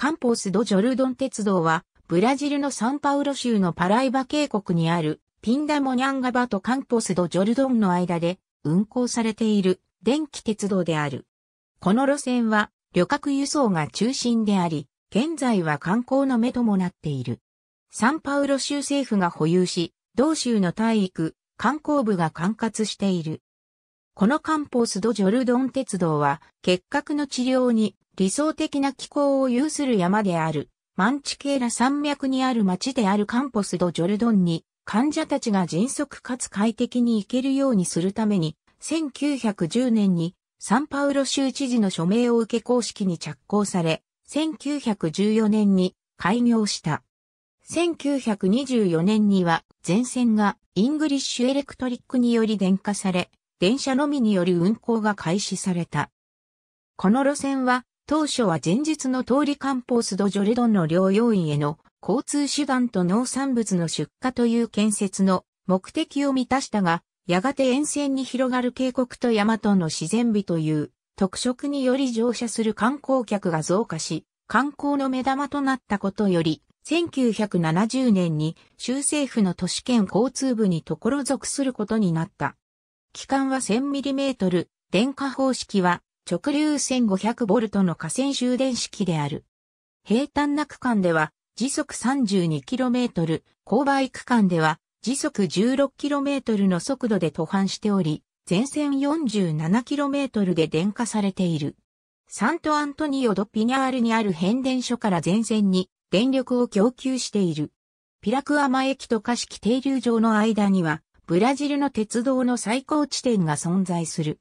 カンポース・ド・ジョルドン鉄道は、ブラジルのサンパウロ州のパライバ渓谷にある、ピンダモニャンガバとカンポース・ド・ジョルドンの間で、運行されている、電気鉄道である。この路線は、旅客輸送が中心であり、現在は観光の目ともなっている。サンパウロ州政府が保有し、同州の体育、観光部が管轄している。このカンポース・ド・ジョルドン鉄道は、結核の治療に理想的な気候を有する山である、マンチケーラ山脈にある町であるカンポス・ド・ジョルドンに、患者たちが迅速かつ快適に行けるようにするために、1910年にサンパウロ州知事の署名を受け公式に着工され、1914年に開業した。1924年には全線がイングリッシュエレクトリックにより電化され、電車のみによる運行が開始された。この路線は当初は前日の通りカンポース・ド・ジョルドンの療養院への交通手段と農産物の出荷という建設の目的を満たしたが、やがて沿線に広がる渓谷と大和の自然美という特色により乗車する観光客が増加し、観光の目玉となったことより、1970年に州政府の都市圏交通部に所属することになった。期間は1 0 0 0トル、電化方式は直流 1500V の河川充電式である。平坦な区間では時速 32km、勾配区間では時速 16km の速度で途半しており、全線 47km で電化されている。サントアントニオ・ド・ピニャールにある変電所から全線に電力を供給している。ピラクアマ駅と貸式停留場の間には、ブラジルの鉄道の最高地点が存在する。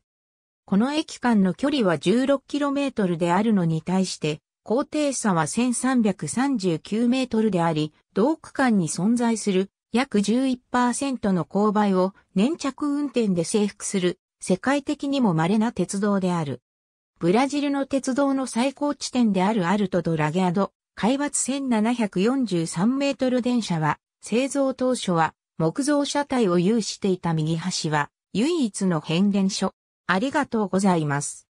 この駅間の距離は 16km であるのに対して、高低差は 1339m であり、同区間に存在する約11%の勾配を粘着運転で征服する世界的にも稀な鉄道である。ブラジルの鉄道の最高地点であるアルトドラゲアド、海抜1743メートル電車は、製造当初は木造車体を有していた右端は、唯一の変電所、ありがとうございます。